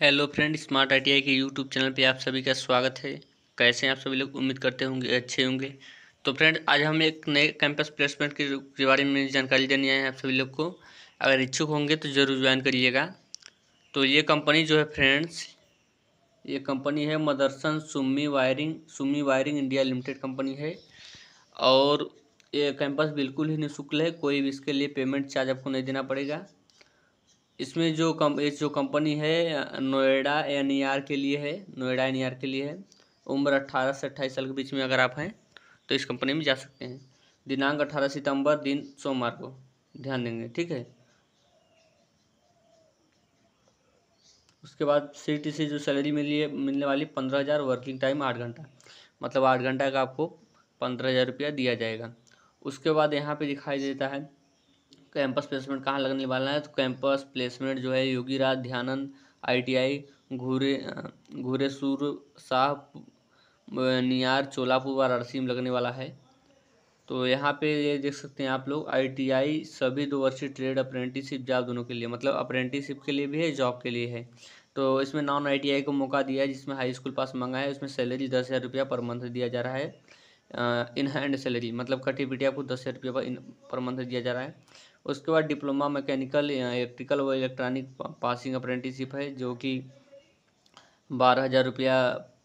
hello friend smart ITI के YouTube channel पे आप सभी का स्वागत है कैसे हैं आप सभी लोग उम्मीद करते होंगे अच्छे होंगे तो फ्रेंड आज हम एक नए कैंपस प्लेसमेंट के बारे में जानकारी देने आए हैं आप सभी लोग को अगर इच्छुक होंगे तो ज़रूर ज्वाइन करिएगा तो ये कंपनी जो है फ्रेंड्स ये कंपनी है Motherson Sumi wiring Sumi wiring India limited company है और ये कैंपस बिल्कुल ही निःशुल्क है कोई भी इसके लिए पेमेंट चार्ज आपको नहीं देना पड़ेगा इसमें जो कम ये जो कंपनी है नोएडा एन ई आर के लिए है नोएडा एन ई आर के लिए है उम्र अट्ठारह से अट्ठाईस साल के बीच में अगर आप हैं तो इस कंपनी में जा सकते हैं दिनांक अट्ठारह सितंबर दिन सोमवार को ध्यान देंगे ठीक है उसके बाद सी टी सी जो सैलरी मिली है मिलने वाली पंद्रह हज़ार वर्किंग टाइम आठ घंटा मतलब आठ घंटा का आपको पंद्रह हज़ार रुपया दिया जाएगा उसके बाद यहाँ पे दिखाई देता है कैंपस प्लेसमेंट कहाँ लगने वाला है तो कैंपस प्लेसमेंट जो है योगी राज ध्यानंद आईटीआई घूरे घूरेसूर शाह नियार चोलापुर वाराणसी में लगने वाला है तो यहाँ पे ये देख सकते हैं आप लोग आईटीआई सभी दो वर्षीय ट्रेड अप्रेंटिसिप जॉब दोनों के लिए मतलब अप्रेंटिसिप के लिए भी है जॉब के लिए है तो इसमें नॉन आईटीआई को मौका दिया है जिसमें हाई स्कूल पास मंगा है उसमें सैलरी दस हज़ार रुपया पर मंथ दिया जा रहा है इन हैंड सैलरी मतलब कटी पिटिया आपको दस हज़ार रुपया पर मंथ दिया जा रहा है उसके बाद डिप्लोमा मैकेनिकल इलेक्ट्रिकल व इलेक्ट्रॉनिक पासिंग अप्रेंटिसिप है जो कि बारह हज़ार रुपया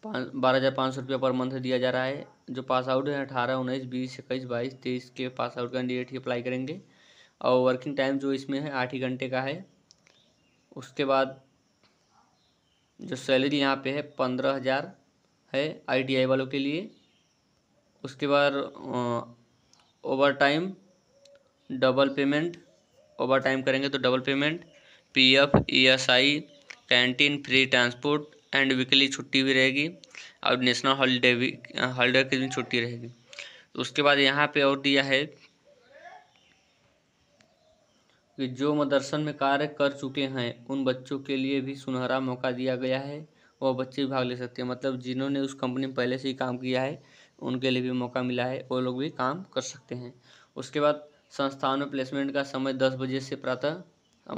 बारह हज़ार पाँच सौ रुपया पर मंथ दिया जा रहा है जो पास आउट हैं अठारह उन्नीस बीस इक्कीस बाईस तेईस के पास आउट कैंडिडेट ही अप्लाई करेंगे और वर्किंग टाइम जो इसमें है आठ ही घंटे का है उसके बाद जो सैलरी यहाँ पे है पंद्रह हज़ार है आईटीआई वालों के लिए उसके बाद over time double payment over time करेंगे तो double payment P F E S I canteen free transport and weekly छुट्टी भी रहेगी और नेशनल हॉलीडे भी हॉलीडे के दिन छुट्टी रहेगी उसके बाद यहाँ पे और दिया है कि जो मदरसन में कार्य कर चुके हैं उन बच्चों के लिए भी सुनहरा मौका दिया गया है वह बच्चे भी भाग ले सकते हैं मतलब जिन्होंने उस कंपनी में पहले से ही काम किया है उनके लिए भी मौका मिला है वो लोग भी काम कर सकते हैं उसके बाद संस्थान में प्लेसमेंट का समय दस बजे से प्रातः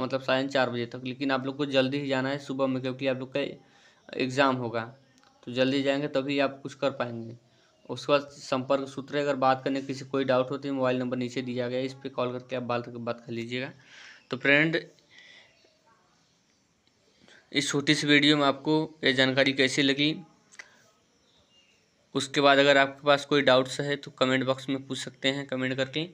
मतलब सायन चार बजे तक लेकिन आप लोग को जल्दी ही जाना है सुबह में क्योंकि आप लोग का एग्ज़ाम होगा तो जल्दी जाएंगे तभी आप कुछ कर पाएंगे उसके बाद संपर्क सूत्र अगर बात करने किसी कोई डाउट होती है मोबाइल नंबर नीचे दिया गया है इस पर कॉल करके आप बात बात कर लीजिएगा तो फ्रेंड इस छोटी सी वीडियो में आपको ये जानकारी कैसी लगी उसके बाद अगर आपके पास कोई डाउट्स है तो कमेंट बॉक्स में पूछ सकते हैं कमेंट करके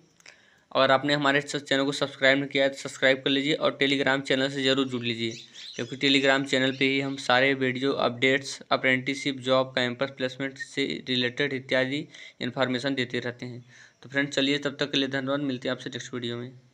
और आपने हमारे चैनल को सब्सक्राइब नहीं किया है तो सब्सक्राइब कर लीजिए और टेलीग्राम चैनल से ज़रूर जुड़ लीजिए क्योंकि टेलीग्राम चैनल पे ही हम सारे video updates apprenticeship job campus placement से रिलेटेड इत्यादि इन्फॉर्मेशन देते रहते हैं तो फ्रेंड्स चलिए तब तक के लिए धन्यवाद मिलते हैं आपसे नेक्स्ट वीडियो में